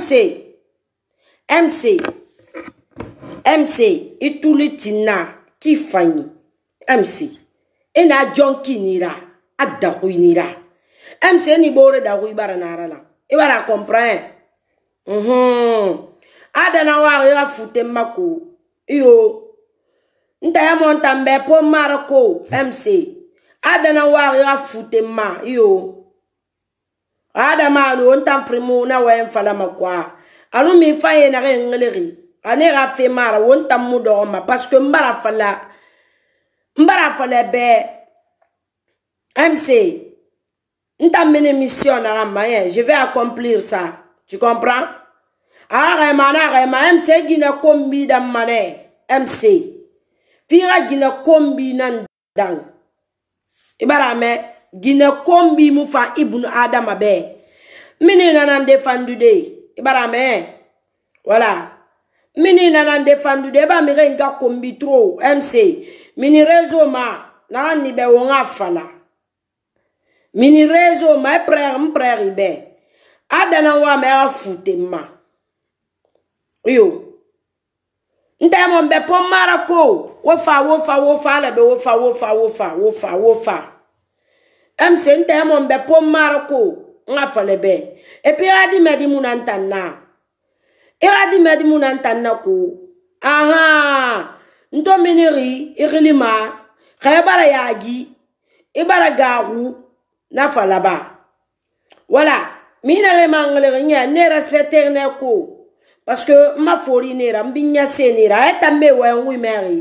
MC MC MC itulitina kifanyi MC ina jonki nira adakui nira MC ni bore da kui bara nara la ibara comprend mhm adana wa ya fute mako iyo nta ya monta mbe po marko MC adana wa ya fute ma iyo adamaalu n tan firimuna wayen falama kwa anu min fa ye nage ŋelegi ane ga fe mara wo n tan mu dɔgɔma paske n bara fala n bara fala bɛɛ mc n tan mini mission naga ma ye eh, je vais accomplir ça tu comprends aga gɛma ana gɛma mc gina kom bi dan manɛ mc fii ga gina kom bi nan dan i bara mɛn gine kombi mu fa ibnu adama be mini nanande fandude ibara e me wala mini nanande fandude e ba mi nga kombi tro mc mini rezo ma n'i be wonga fala mini rezo ma e prère mprère be adana wa me afute ma yo ntamo mbe pomara ko wofa wofa wofa lebe wofa wofa wofa wofa wofa, wofa. mse nta ya mɔn bɛ pom mara ko n ka fale bɛ et puis i ka di mɛ di mun na n tan na i ka di mɛ di mun na n tan na ko ahan n to mini ri i rili ma ka i bara yaagi i bara gaagu na falaba wala mi na ge mangelege nya ne respecter ne ko parce que ma fori ne ra mbi nya se ne ra eta me wa ngui meri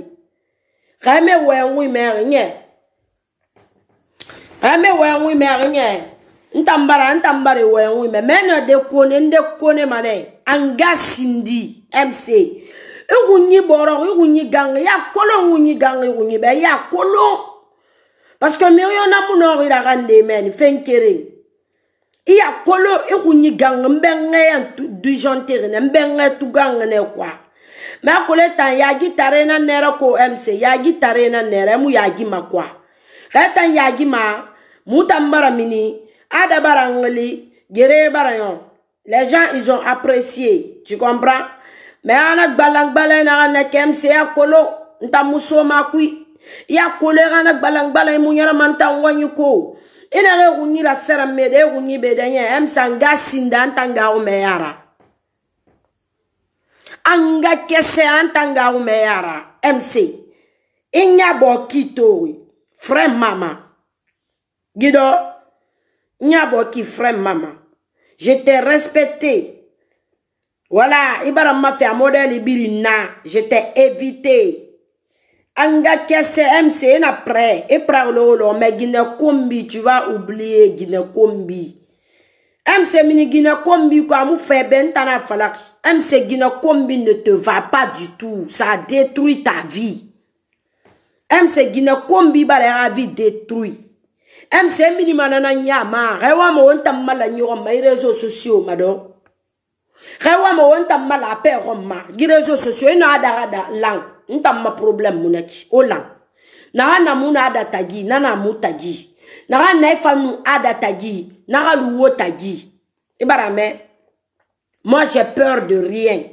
ga me wa ngui meri nya ame wee nwi me anye ntambara ntambara wee nwi me mena de kone nde kone mane anga sindi mc igunyi boro igunyi gang ya kolo ngunyi gang igunyi be ya kolo parce que miriyo na muno ira gande men fenkere iya kolo igunyi gang mbenge ya du jantere ne mbenge tu gang ne kwa mais akole tan yaaji tare na nɛrɛ ko mc yaaji tare na nɛrɛ mu yaaji ma makwa ka tan yaaji ma Moutam baramini, ada barangli, gere barayon. Les gens, ils ont apprécié. Tu comprends? Mais anak balang balay na anak kem se ya kolo. Nta muso makui. Ya kolo anak balang balay munyara manta wanyuko. Ina re unyi la sera mede unyi bedenye. Em sanga sinda antanga umeyara. Anga kese antanga umeyara. MC. Inya bo kitori. Frère maman. Guido, nyabo qui frère maman. Je t'ai respecté. Voilà, ibara mafia modèle ibiri na, je t'ai évité. Anga kese MC na prêt. Et praololo, mais Guinée-Combi, tu vas oublier Guinée-Combi. MC mini Guinée-Combi, quoi, mou fait ben tana falak. MC Guinée-Combi ne te va pas du tout. Ça détruit ta vie. MC Guinée-Combi, bah, la vie détruit. MC minima nana nyama ge wa mo won tamma la réseaux sociaux madame. do ge wa mo pe ma gi réseaux sociaux ina ada ada lang ma problème munaki o lang Nara na muna ada Nana na na mu tagi na na fanu ada tagi luwo tagi moi j'ai peur de rien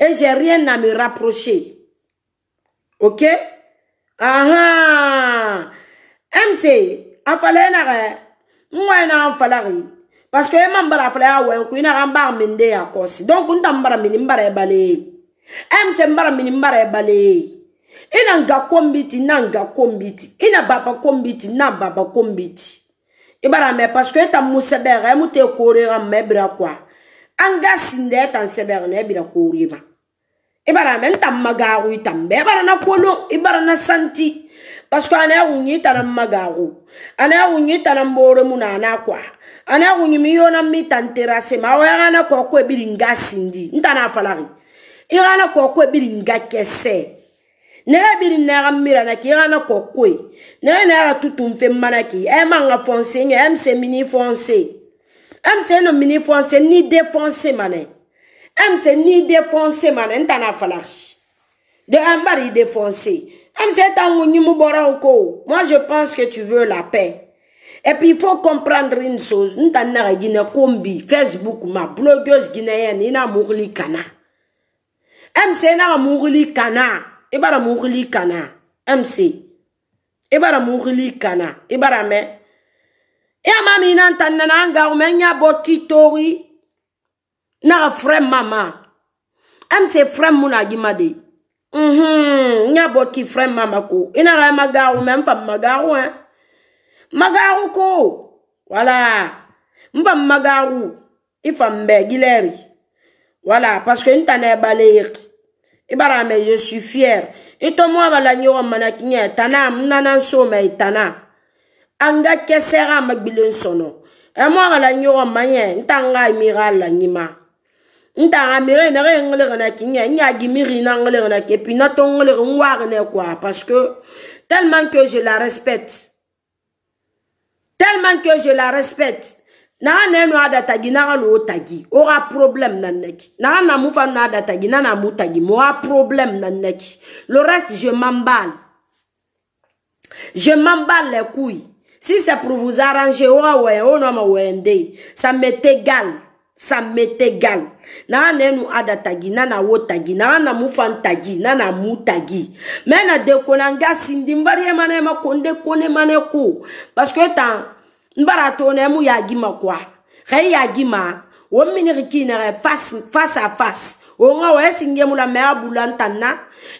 et j'ai rien à me rapprocher ok aha uh MC, an fale na ge nwa e na an fala ge parce que ma mbara fala ya wen ku ina ga mba mende ya kosi donc nda mbara mini mbara e bale em se mbara mini mbara e bale ina e nga kombiti na nga kombiti ina e baba kombiti na baba kombiti ibara me parce que ta musebere mu te kore ga mebra kwa anga sinde ta sebere ne bira kore ba ibara men ta magaru itambe ibara na kolo ibara na santi paseke a na-ewunye ịtara mma ga a na-ewunye ịtara na ore mụ na a na-ewunye m ihe ma ohana ka ọkụ ekpiri nga sindi ntana nta na afalaghi ihana ka ọkụ kese ebiri e naira na ka na naira tutu mfe ema e nga fonse nye emse mini fonse emse no mini fonse ni e ni de ambari moi je pense que tu veux la paix. Et puis il faut comprendre une chose, nous avons dit combi Facebook ma blogueuse guinéenne ina mourli kana. MC na mourli kana, et bara mourli kana. MC. Et bara mourli kana, et bara me. Et mami na tanana nga umenya bokitori na frère maman. MC frère muna gimade. Mhm, nya boki friend mama ko. Ina ga magaru mem pa magaru eh. Magaru ko. Wala. Mpa magaru. Ifa mbe gileri. Wala, parce que ntane baler. Ibara me je suis fier. Ito mo bala nyoro mana kinya tana mnana so me tana. Anga kesera magbilen sono. E mo bala nyoro manye ntanga imira la nyima. nta amere na re ngole n'a kinga nya gimiri na ngole na ke puis na quoi parce que tellement que je la respecte tellement que je la respecte na ne no ada tagi na lo tagi o problème na neki na na mu fa na ada tagi na na mu tagi mo a problème na neki le reste je m'emballe je m'emballe les couilles si c'est pour vous arranger, wa ouais, oh non, ma wende, ça m'est égal, ça m'est égal. na nenu ada tagi na na wo tagi na na mu fan tagi na na mu tagi me na de ko na nga sindi mbari ema na ema ko nde ko ne mane ko parce que tan mbara to na mu ya gima kwa khay ya gima wo miniri kiinɛgɛ face à face o ŋa o ye singe mu la mɛ a bula n tan na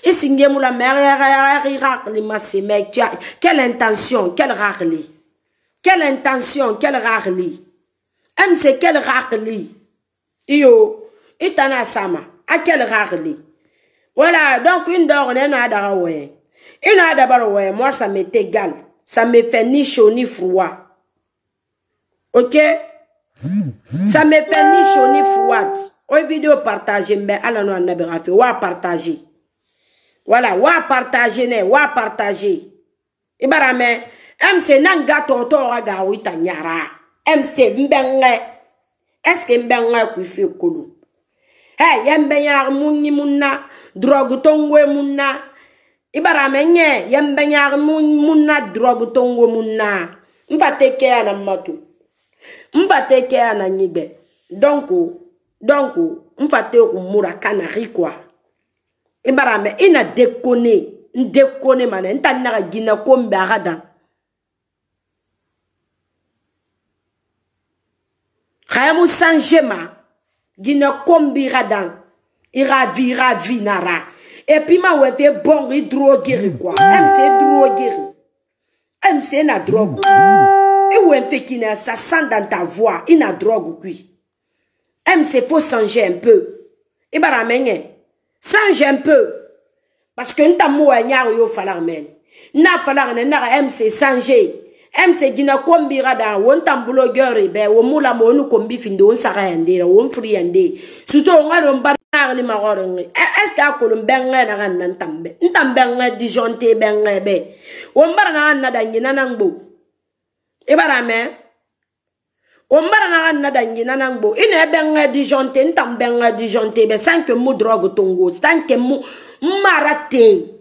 i e singe mu la mɛ i hakili ma se mɛ quelle intention quelle hakili quelle intention quelle hakili ɛmi se quelle hakili iyo itana sama akel rarli voilà donc une dorne na dara ouais une a d'abord moi ça m'est égal ça me fait ni chaud ni froid ok ça me fait ni chaud ni froid aux vidéo partagée mais ala no anabi fi wa partager voilà wa partager ne wa partager ibara mais MC nanga toto raga wita nyara MC Mbengue. est-ce que mbenge kuife kolo he yembeñaar muñi munna drogue tongoe munna ibarameñe yembeñaar munna drogue tongo munna mfa tekeya na mmatu mfa tekeya na nyigbe donc donc mfa teku mura kanari quoi ibarame ina dekone ndekone mana ka gina kombe aga dan xayamu sange ma gina kombira dan iravi ravi et puis ma wete bon il drogue quoi mc drogeri mc na drogue et wente kina ça sent dans ta voix il a drogue qui mc faut changer un peu et menge change un peu parce que nta mo il men na falar na na mc changer emse jina kombira da won tambulo gyori be wo mula mo onu kombi finde won saka yande la won fri yande suto nga don bar ni magoro ngi e-, est ce ka kolum benga na kan nan tambe ntam benga di jonte benga be won bar na na da nyina nan bo ibara e me won bar na na da nyina nan bo ine benga di jonte ntam benga di jonte be sans que mu drogue tongo sans que mu marate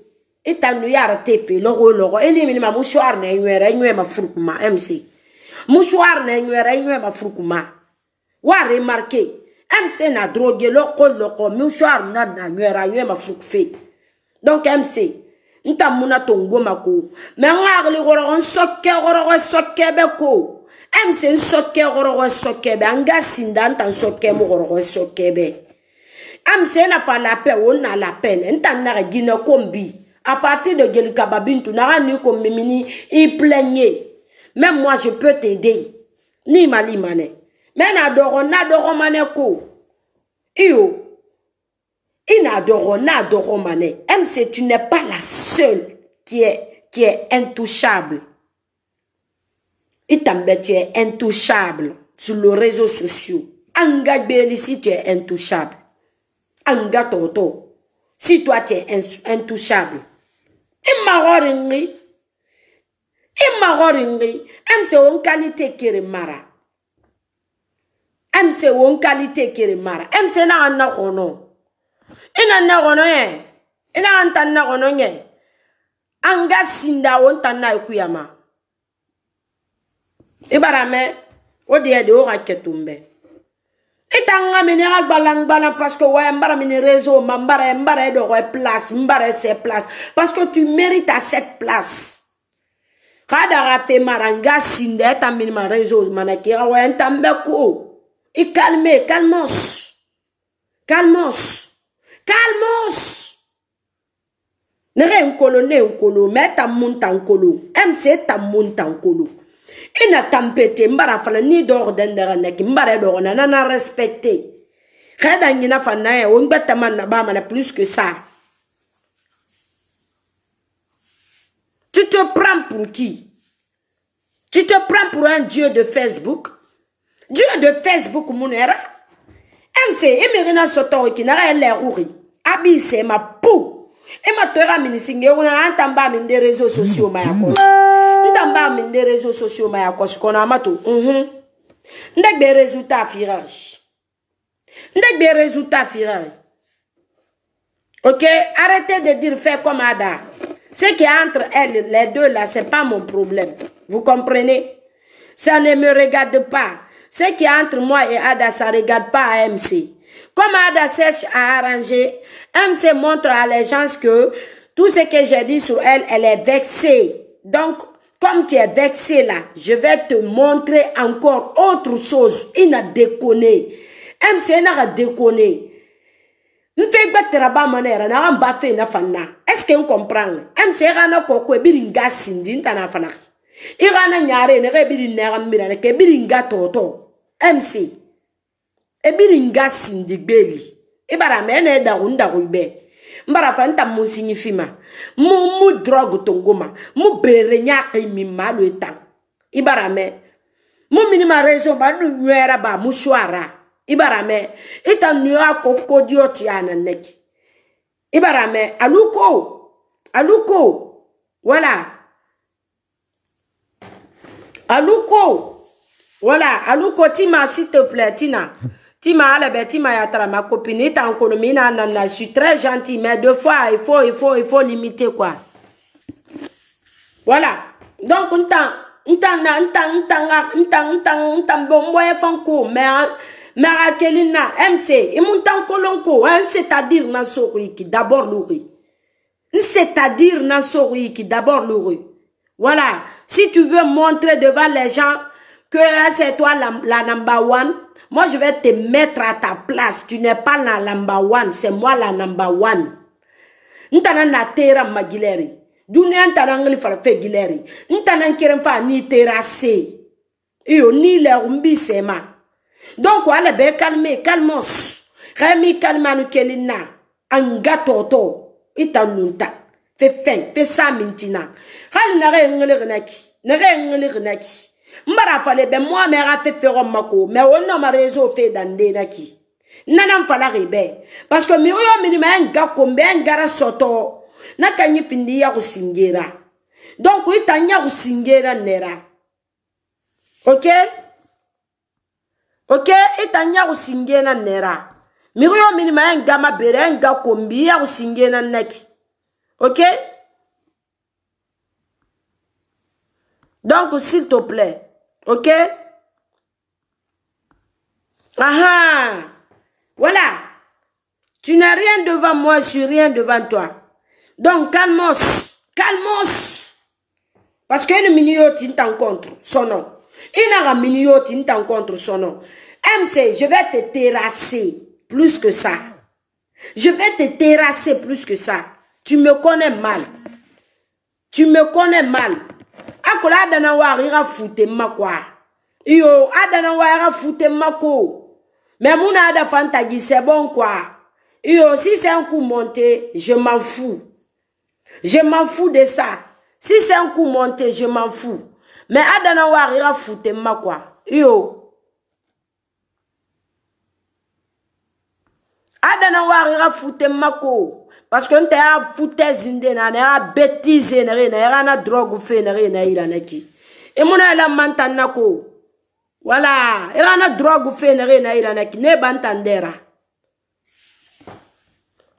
e ta nu yara tefe logo logo e limi ma mushwar na nywera nywe ma furukuma mc mushwar na nywera nywe ma furukuma wa remarquer mc na drogue loko loko mushwar na na nywera nywe ma furukfe donc mc nta muna to ngoma ko me ngagli gorogo nsokke gorogo sokke be ko mc nsokke gorogo sokke be anga sinda nta nsokke mo gorogo sokke be mc na fa la pe o na la peine nta nna ga gina kombi À partir de Gelikababin, tu n'auras ni comme Mimini, il plaignait. Même moi, je peux t'aider. Ni mali Mais n'adoro, n'adoro Il ko. Io. MC, tu n'es pas la seule qui est, intouchable. Il tu es intouchable sur les réseaux sociaux. Anga si tu es intouchable. Anga Toto, si toi tu es intouchable. imagorengi e imagorengi e amse wonkalite kere mara amse wonkalite kere mara amse naga nna gono ina e nna gono ye inaga nta nna gono ye anga sinda wonta nna ye kuyama i bara mɛ o deɛ de o ka kɛ tun bɛɛ i t'an ka minɛ ka gbalan gbalan parce que ouais n bara minɛ réseau ma n bara n bara dɔgɔ place n bara c'est place parce que tu mérites à cette place ka daga fe mara n ka sindɛ i ta minɛ ma réseau mana k'i ka ouais n ta n bɛ ko i calme calmos calmos calmos ne ka n kolo ne n kolo mais ta mun ta n kolo mc ta mun ta n kolo. ina e tempête, mbara fana ni d'ordre den daga naki mbara e dɔgɔ na nana respecte kada e nyina fana ya won gbata man na ba mana plus que ça tu te prends pour qui tu te prends pour un dieu de facebook dieu de facebook mon héros mc emirina sotori kinara ele rouri. abi ma pou Et ma tora minisinge una antamba min de réseaux sociaux ma les réseaux sociaux mais à qu'on a ma résultats résultats résultat firari des résultats. ok arrêtez de dire fait comme ada ce qui est entre elles les deux là c'est pas mon problème vous comprenez ça ne me regarde pas ce qui est entre moi et ada ça regarde pas MC. comme Ada sèche à arranger, MC montre à les gens que tout ce que j'ai dit sur elle, elle est vexée. Donc, comme tu es vexé là, je vais te montrer encore autre chose. Il a déconné. MC n'a déconné. Est-ce qu'on comprend? MC n'a koko biringa Il na fana. de nyare ne n'a mira ne biringa MC. E sindi beli. mbarafa nta munsinyifi ma mu mu drɔg tongo ma mu bere nyaki mi ma lo tan i bara mɛ mu mini ma rezo ba nu nyɛra ba mu suara i bara mɛ i ta nua ko kodiyo ti a na nɛki i bara mɛ alu ko alu ko wala alu ko wala alu ko ti ma s'il te plaît ti na. Tima, le bête, Tima, yatra, ma copine ta en colombie, nanana, je suis très gentil mais deux fois, il faut, il faut, il faut limiter, quoi. Voilà. Donc, on t'a, on t'a, on t'a, on t'a, on t'a, on t'a, on t'a, bon, moi, font cours, mais, mais, Raquelina, MC, et mon temps colonco, hein, c'est-à-dire, nan, qui d'abord, l'ouri. C'est-à-dire, nan, qui d'abord, l'ouri. Voilà. Si tu veux montrer devant les gens que c'est toi la, la number one, moi, je vais te mettre à ta place. Tu n'es pas la number one. C'est moi la number one. Ntana na tera magileri. Dunia ntana ngeli terre Ntana kirenfa ni terrasse. Iyo ni le umbi sema. Donc, wale be calme, calmos. Remi calma nukelina. Anga toto. Ita nunta. Fe fin, fe sa mintina. Hal nare ngeli renaki. Nare ngeli renaki. mbara fale be mo me ra fe fe ma ko me wona ma rezo fe dan de na ki nana mfala ge be parce que mi yo mi ma nga ko mbe ngara soto na kanyi findi ya kusingira donc itanya kusingira nera okay okay itanya kusingira nera mi yo mi ma nga ma bere nga ko mbi ya kusingira neki okay Donc, s'il te plaît, Ok ah, ah Voilà. Tu n'as rien devant moi, je suis rien devant toi. Donc, calmos. Calmos. Parce que le il tu contre son nom. Il minute, il tu contre son nom. MC, je vais te terrasser plus que ça. Je vais te terrasser plus que ça. Tu me connais mal. Tu me connais mal. akola adana wa ari ka fu te ma kwa iyo adana wa ari ka fu te ma ko mɛ mun na ada fan tagi c'est bon quoi iyo si c'est un coup monté je m'en fous je m'en fous de ça si c'est un coup monté je m'en fous mɛ adana wa ari ka fu te ma kwa iyo adana wari ga fute mako parce que nte ya fute zinde na na ya betise na re na ya na drogue fe na re na ira na ki e muna la mantan nako wala ira e na drogue fe na re na ira na ki ne bantandera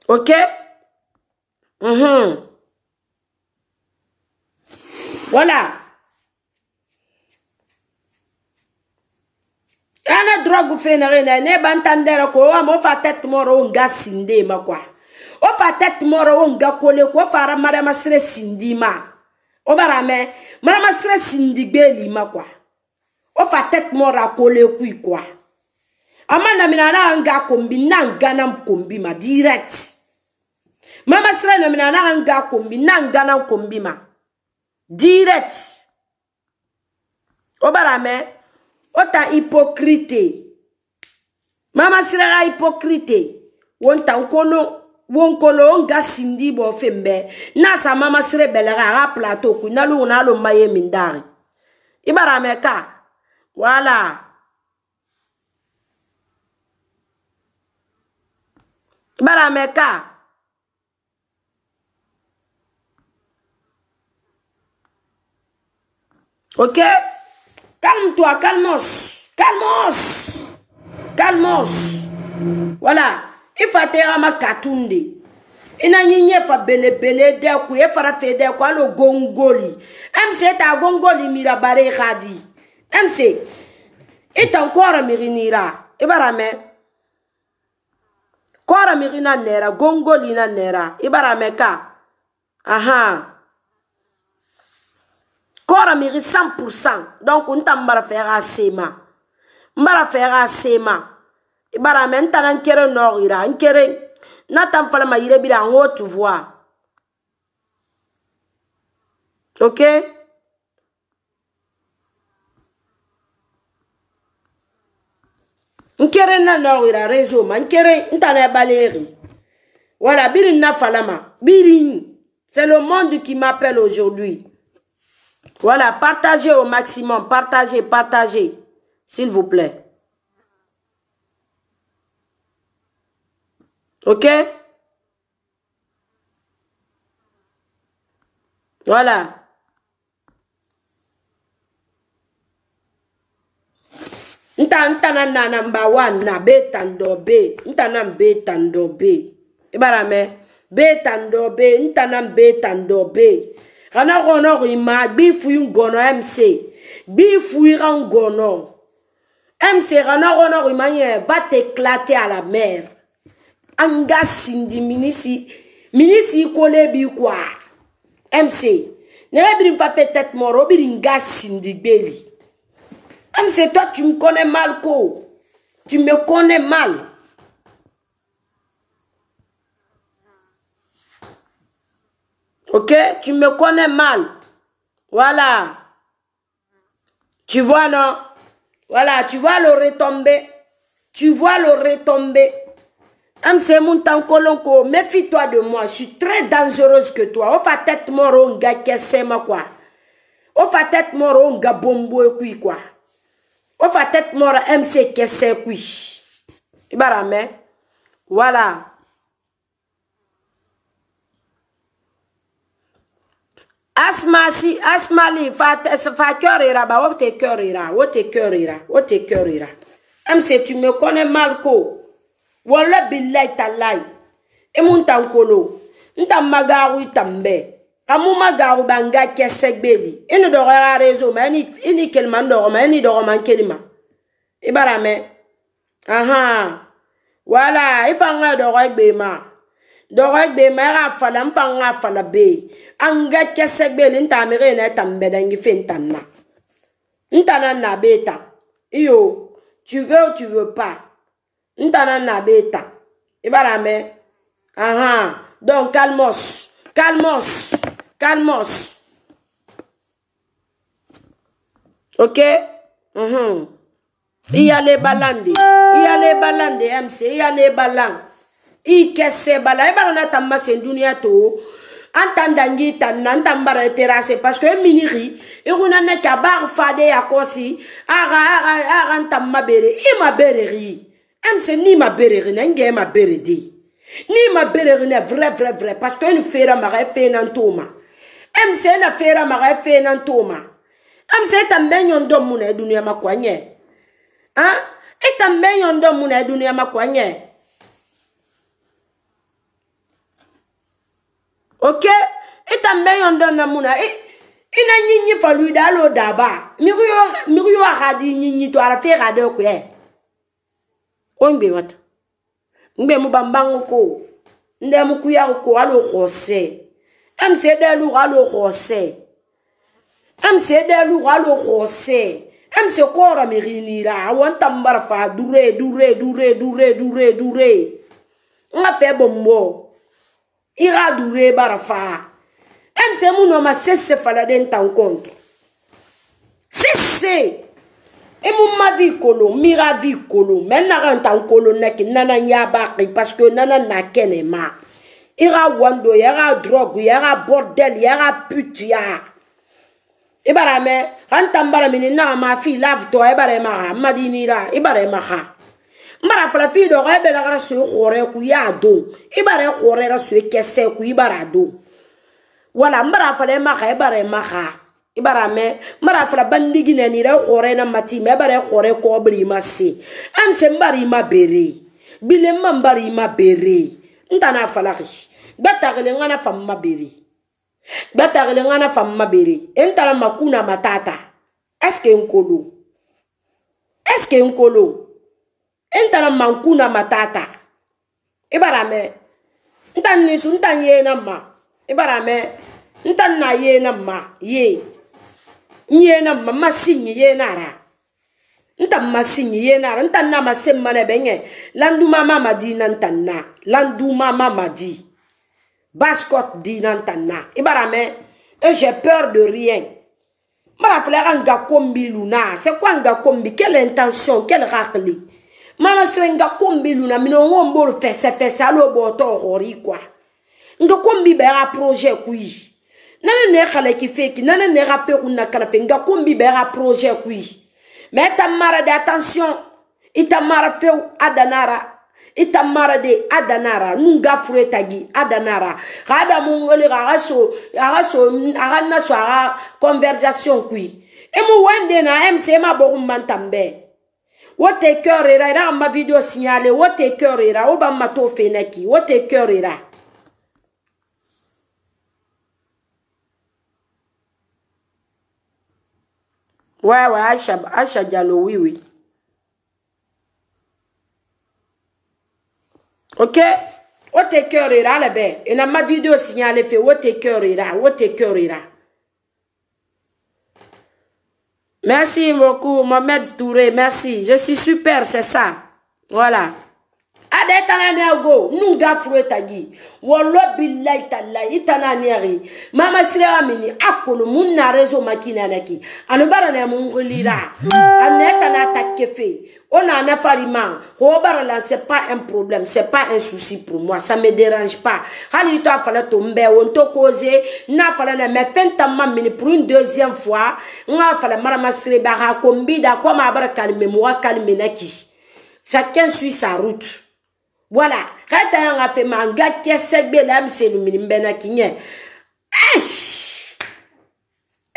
ok mhm mm wala kana drug na ne bantandera ko wa mo fa tet moro nga sinde makwa o fa tet moro nga kole ko fara mara masre sindi ma o bara me mara masre sindi ma makwa o fa tet moro kole ku ikwa ama na mina na nga kombi na nga na kombi ma direct mama sre na mina na nga kombi na nga na kombi ma direct o bara me ota hypocrite mama siraka hypocrite wonta nkolo wonkolo wo nga sindi bɔ fen bɛɛ n'a sa mama sire bɛlɛga a ka plateau kun n'alu kɔnɔ alo ma ye min daari i b'a ramɛ ka wala i b'a ramɛ ka ok. Calme-toi, calmos. Calmos. Calmos. Voilà. ifatera makatundi ina nyinye fa belebele deku e fara fe deku alo gongoli mc ta gongoli mira bare khadi mc itan kora mirinira ibara me kora mirina nera gongoli na nera ibara me ka aha bora miri 100% donc nta mbara fera sema mbara fera sema ibara men tana nkere norira nkere nata mfala mayire bila ngo tu voir ok nkere na norira réseau ma nkere ntana baleri voilà biri na falama biri c'est le monde qui m'appelle aujourd'hui Voilà, partagez au maximum. Partagez, partagez. S'il vous plaît. OK Voilà. Ntan ntana na number one na betando be ntana betando be ibara me betando be ntana betando be kana gɔnɔ go ima gbi fui ngɔnɔ mc gbi fui ra ngɔnɔ mc kana gɔnɔ go ima nyɛ va t'éclater à la mer an ga sindi minisi minisi kole bi kwa mc nɛgɛ biri fa peut-être mɔrɔ o biri nga sindi gbeli mc toi tu me connais mal ko tu me connais mal Ok Tu me connais mal. Voilà. Tu vois, non Voilà, tu vois le retomber Tu vois le retomber retombé. Méfie-toi de moi. Je suis très dangereuse que toi. On va tête moro quoi. On va tête moro bombo kui quoi. On va tête moro MC kesse kui. Ibarame. Voilà. asmasi asmali fa fa cœur ira ba wo te cœur ira wo te cœur ira wo te cœur ira mc tu me connais mal ko wala billahi talai e mun tan kolo ntan magaru tambe kamu magaru banga kese gbeli ini e dogo ya rezo ma ini e ini e kelma dogo ma ini dogo man kelma ibara me aha wala ifanga dogo gbema dɔgɔ be ma ka fala n fan ka fala be ye an ka kɛsɛ be ni n tamere na tan bɛ dangi fe n tan na n tana na be tan iyo tu veux tu veux pas n tana na be tan i e b'a lamɛn ahan donc calmos calmos calmos ok mm -hmm. iyale balande iyale balande mc iyale balande ikesebala ebala na tamba sendunia to antandangi tanna ntambara eterase parce que miniri iruna ne ka bar fade ya kosi aga aga aga ntamma bere ima bereri amse ni ma bereri na nge e ma beredi ni ma bereri na vrai vrai vrai parce que une fera maga e fena ntoma amse e na fera maga fena ntoma amse tambe nyondo muna dunia makwanye ah etambe nyondo muna dunia makwanye okay itambe e yondo na muna ina e, e nyinyi falu dalo daba miguyo miguyo agadi nyinyi to ara fe gade ko e ongbe wata ngbe mu bambango ko nde mu kuya ko alo khose am se delu alo khose am se delu alo khose am se kora mirinira awon tambara fa dure dure dure dure dure dure nga fe bombo ira dure bara fa mse muno ma sese fala den tan contre sese e mu ma vi kolo mira vi kolo men na ran tan kolo na ki nana nya ba ki parce que nana na kene ma ira wando yara drogue yara bordel yara pute ya ibara e me ran tan bara mini na ma fi love to ibara e e ma ma dinira ibara ma ha mara farafin dɔgɔ e bɛ lagara so xɔrɛ kun i y'a don i b'a yɛrɛ xɔrɛ yɛrɛ so kɛsɛ kun i e b'a yɛrɛ don wala mara fala e maxa e b'a yɛrɛ maxa i e b'a yɛrɛ mɛ mara fala bandigi na ni yɛrɛ xɔrɛ na mati mɛ e b'a yɛrɛ xɔrɛ kɔ bili i ma se an se n bari i ma bere bile n ma n bari i ma bere n ta n'a fala kasi bɛɛ ta kelen n kana faamu ma bere bɛɛ ta kelen n kana faamu ma bere e n taara ma kun na ma taa ta est ce que n kolo est ce que n kolo. ntana manku na matata ibara e me ntan nisu ntan ye na ma ibara e me ntan na ye na ma ye nye na ma ma sinyi ye na ra ntan ma sinyi ye na ra ntan na ma se ma na benye landu mama ma di na ntan na landu mama ma di bascot di na ntan na ibara e me et j'ai peur de rien mara filɛ ka nga kombi lu na c'est quoi nga kombi quelle intention quelle rakli mana sere nga kombi luna mino ngo mbolo fese fese alo boto hori kwa nga kombi ba ya projet kui nana ne khala ki feki nana ne rape una kala fe nga kombi ba ya projet kui mais ta mara de attention ita mara feu adanara ita mara de adanara nunga fure tagi adanara kada mungoli kaga so kaga so kaga na so kaga conversation kui emu wende na mc e ma bokumban tambe wote cœur ira ira ma video signale wote cœur ira oba mato feneki wote cœur ira wewe Asha, Asha Jalo wiwi ok wote cœur ira lebe ina ma video signale fe wote cœur ira wote cœur ira Merci beaucoup, Mohamed Touré, merci. Je suis super, c'est ça. Voilà. ade tananiago nu da furu tagi wolo billahi tallahi itananiari mama sirera mini akolo mun na rezo makinanaki anubara na mungulira hmm. anetana takefe on en a farima robarala c'est pas un problème c'est pas un souci pour moi ça me dérange pas hali to afala to mbɛ on to causer na fala na mais fin tamma mini pour une deuxième fois nga fala marama sire ba ha kombida comme abara kalme mo kalme na ki chacun suit sa route voilà kata nga fe manga kese gbe la msenu mini mbɛ na kinye est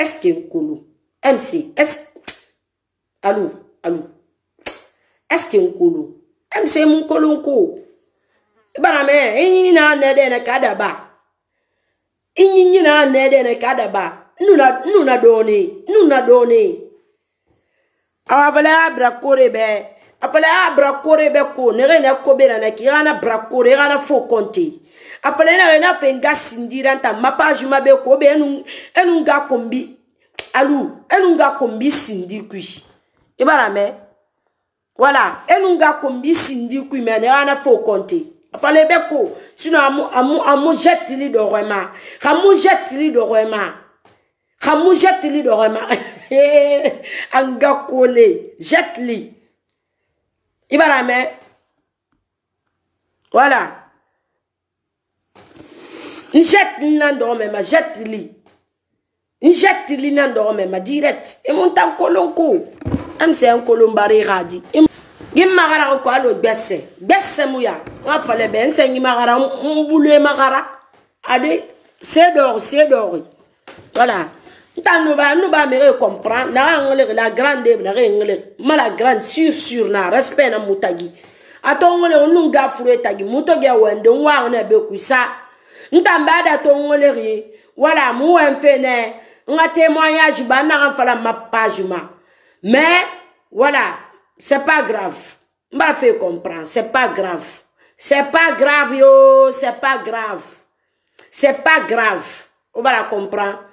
ce que nkolo mc est allo allo Eske yon kou nou? E mi se yon moun kou e nou yon kou? E barame, yon yon nan nè dene kada ba? Yon yon nan nè dene kada ba? Nou nan donè? Nou nan donè? Awa vle a bra korebe? Awa vle a bra korebe kou? Nè genè koube nanè ki? Rana bra kore? Rana fokonte? Awa vle nè genè fè nga sindi lan tan? Mapa jouman be koube? E nou nga kombi? Alou? E nou nga kombi sindi kouji? E barame, e? wala enu nga ko mbisi ndi ku imene ana fo konte afale be ko sino amu amu amu jetili do rema amu jetili do rema amu jetili do rema anga kole jetli ibara me wala njetili na do mema jetili njetili na do mema direct e montan kolonko mcn kolombari gadi gin magara ko alo gbese gbese mu ya nga fale be nse ngi magara mbule magara ade se dor se dor voilà ntanu ba nu ba me e comprendre na ngole la grande na ngole mala grande sur sur na respect na mutagi ato ngole nu ga furu tagi muto ge wende wa na be kusa ntamba da to ngole ri wala mu wenfe ne nga témoignage ba na fala ma page ma Mais voilà, c'est pas grave. On va faire comprendre, c'est pas grave. C'est pas grave yo, c'est pas grave. C'est pas grave. On va la comprendre.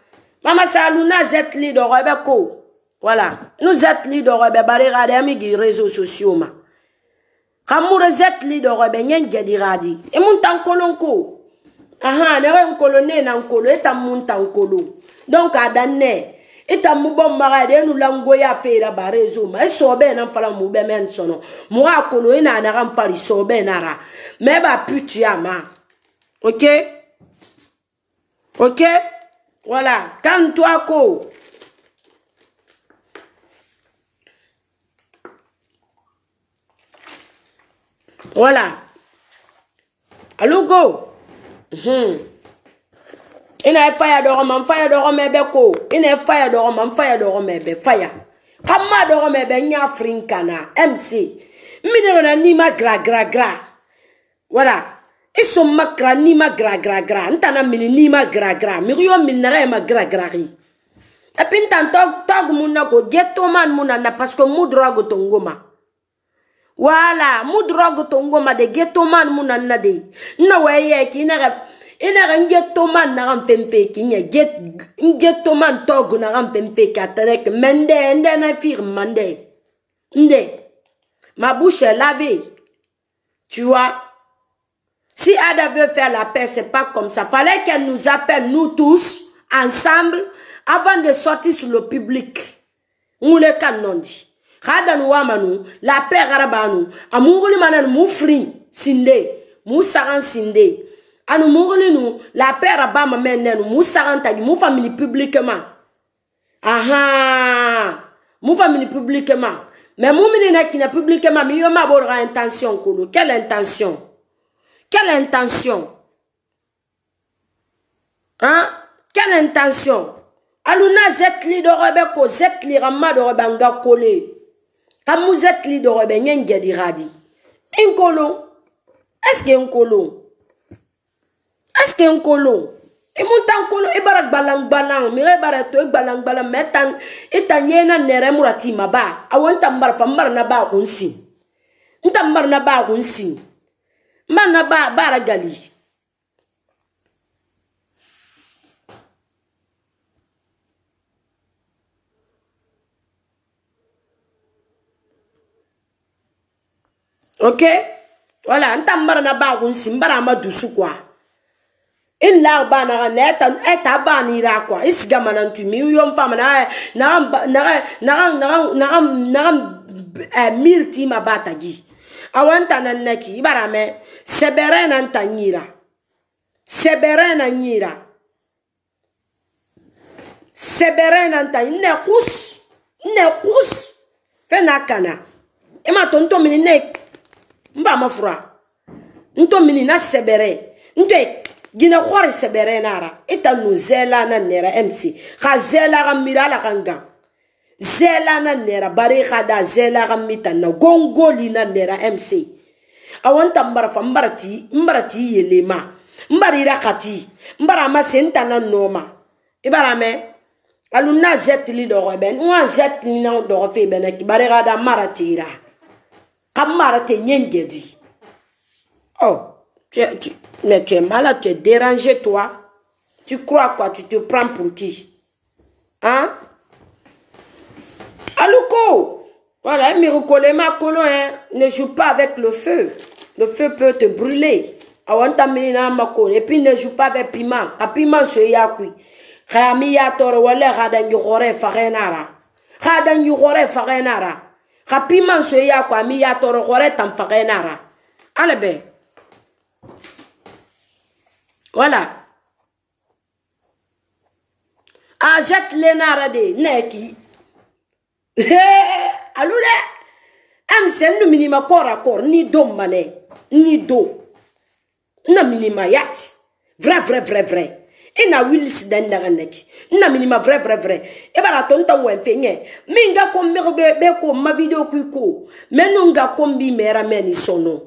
Mama saluna zetli do rebeko. Voilà. Nous zetli do rebe bare rade amigi réseaux sociaux ma. Kamure zetli do rebe nyen jadi radi. E mun tankolonko. Aha, ne nkolo ne na nkolo eta mun tankolo. Donc adanne. ita mubɔ maga de nu la ngoya feera ba rezo ma e so be na fala mu be men sono mu akolo ina e na ga fari so be na ra me ba putu ama ok ok voilà quand toi ko voilà allô go mm -hmm. ina fire dɔgɔma n fire dɔgɔma bɛ ko ina fire dɔgɔma n fire dɔgɔma bɛ fire ka ma dɔgɔma bɛ n y'a firi n kan na mc n bɛ ne nana n'i ma gira gira gira wala i sɔn ma gira n'i ma gira gira gira n tana mini n'i ma gira gira miri yɔ mini nara yɛ ma gira gira ki et puis n tan tɔg tɔg mun na ko je toman mun na na parce que mu dɔrɔn ko to n ko ma wala mu dɔrɔn ko to n ko ma de je toman mun na na de n na wɔ e yɛ k'i na ka. ina ga nje toma na ga mpempe ki nya get nje toma ntogo na ga mpempe ka terek mende ende na fir Mende. nde ma bouche est lavée tu vois si Ada veut faire la paix c'est pas comme ça fallait qu'elle nous appelle nous tous ensemble avant de sortir sur le public on le kanondi hadan wamanu la paix garabanu amunguli manan mufrin sinde musaran Sindé, anu mugilinu la père bama men nenu mu sagantagi mu famini publiquement aha mu famini publiquement mais mu mini na kina publiquement mi yo ma boro intention kolo quelle intention quelle intention hein quelle intention alu na zetli doro be ko zetli ramma doro be nga kole kamu zetli doro be nyen gedi radi inkolo est ce que inkolo eske nkolo i e mun ta nkolo i e bara gbalangbalan mira i e bara to i gbalangbalan mɛ tan i ta yena nɛrɛ mura ti ma ba awɔ n ta n barafa n bara na ba kun si n ta n bara na ba kun si n bara na ba baara gali ok wala n ta n bara na ba kun si n bara a ma dusu kuwa illa e bana ga ne ta e ta bani ra kwa isiga e mana ntumi e yo mpa mana na na na na na na mirti ma bata gi awanta nan naki ibara me sebere nan tanyira sebere nan nyira sebere nan tany ne kus ne kus fe na kana e ma to ntomini ne mba mafura ntomini na sebere nto e gina gore seberenara ita no zelana nera mc ga zela ga mmira la ga ngang zelana nera bare ga da zela ga mmita na gongoli na nera mc awanta mbara fa mbara ti mbara ti yelema mbara ira kati mbara ma senta na noma ibara e me alu na zetli dogo e ben wa zetli na dogo fe e ben ki bare ga da mara tira kam mara te nyengedi oh Tu es, tu, mais tu es malade, tu es dérangé, toi. Tu crois quoi Tu te prends pour qui Hein Alouko Voilà, Mirokolema Kolo, hein? ne joue pas avec le feu. Le feu peut te brûler. Awanta ma Mako. Et puis ne joue pas avec piment. A piment se yakui. rami ya toro wale khadan farenara. Khadan yukhore farenara. Kha piment se mi ya toro tam farenara. Allez ben. Voilà. Ajette ah, lenara de neki. Alule. Amsen nu minima kor akor ni dom mane. Ni do. Na minima yati. Vrai vrai vrai vrai. ina wili sidan daga neki ina minima vrai vrai vrai e bara ton ton wen fe nye mi nga ko mbego be, be ko ma video ku ko menu nga ko mbi mera meni sono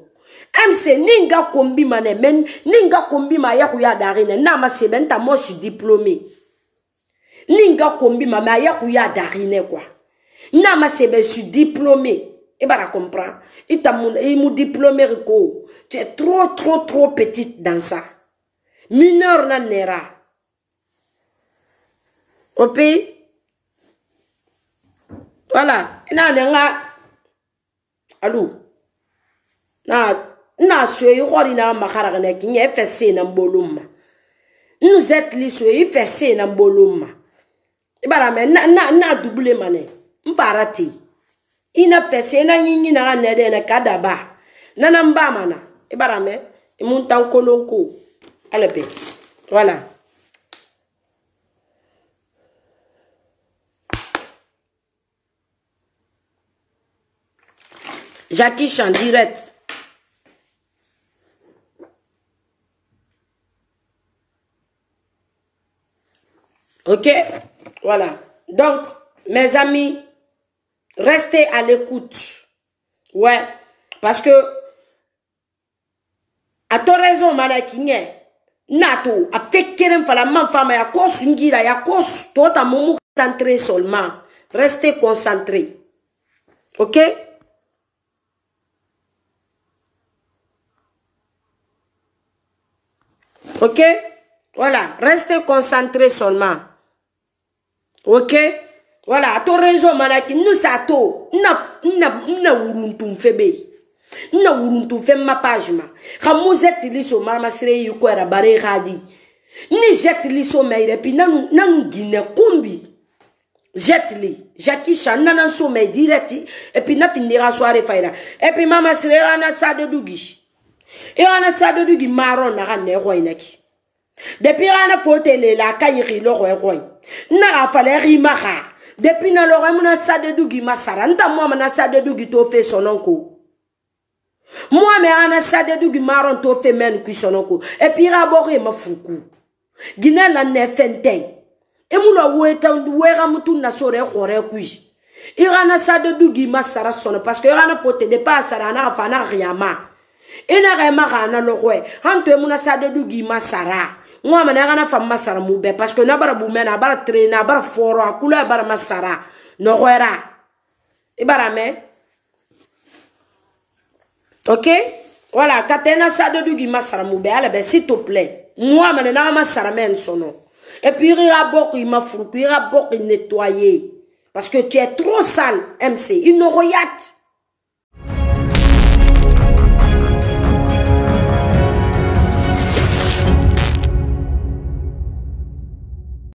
mc ni nga ko mbima ne men ni nga ko mbima ya ku ya dare ne na ma se ben ta moi je suis diplômé ni nga ko mbima ma ya ku ya dare ne quoi na ma se ben je suis diplômé et bara comprendre il t'a mon il e mou diplômé ko tu es trop trop trop petite dans ça mineur e na nera au pays voilà na nga alou na E na sue i gori na magara gana ki nye fe se na mbolumma nu zet li sue i fe se na mbolumma ibara e me e na na na dubule mane mbara ti ina fe se na nyinyi na gana de na kada ba na na mba mana ibara me imun tan kolonko alabe voilà Jackie en direct. Ok Voilà. Donc, mes amis, restez à l'écoute. Ouais. Parce que, à ton raison, malakinye, nato, a un falaman fama ya a ngira, ya kos, tota mumu concentré seulement. Restez concentré. Ok Ok Voilà, restez concentré seulement. ok wala a to rezo mana ki nu sa to na na na wuruntum febe na wuruntum fe ma page ma ka muzet liso mama sire yu ko era bare gadi ni jet liso me ire pi nanu nanu gine kumbi jet li jaki sha nana so me direct et puis na finira soirée faira et puis mama sire ana sa de dugi e ana sa de dugi maron na ka ne ko inaki depuis ga na fo telela a ka egile goegoe nna ga fala ge imaga depuis na logoe mona sadedugi masara nta moama na sadedugi to fe sononko moame ga na sadedugi maron to fe men kui sononko epuis ga bogo e mafuku guinea la nne fenteng e mona wega motho nna sore e gore kui i ga na sadedugi masara sono parce que i ga na fo tele pa a sara ana ga fa ana ga ge yama e na ga ema ga ana logoe ga nto e mona sadedugi masara nwa mana kana fa masara mu be parce que na bara bu mena bara trainer bara foro akula bara masara no gwera ibara me OK voilà katena sa de dugi masara mu be ala be s'il te plaît nwa mana na masara men sono et puis ira boko ima furu ira boko nettoyer parce que tu es trop sale MC une royate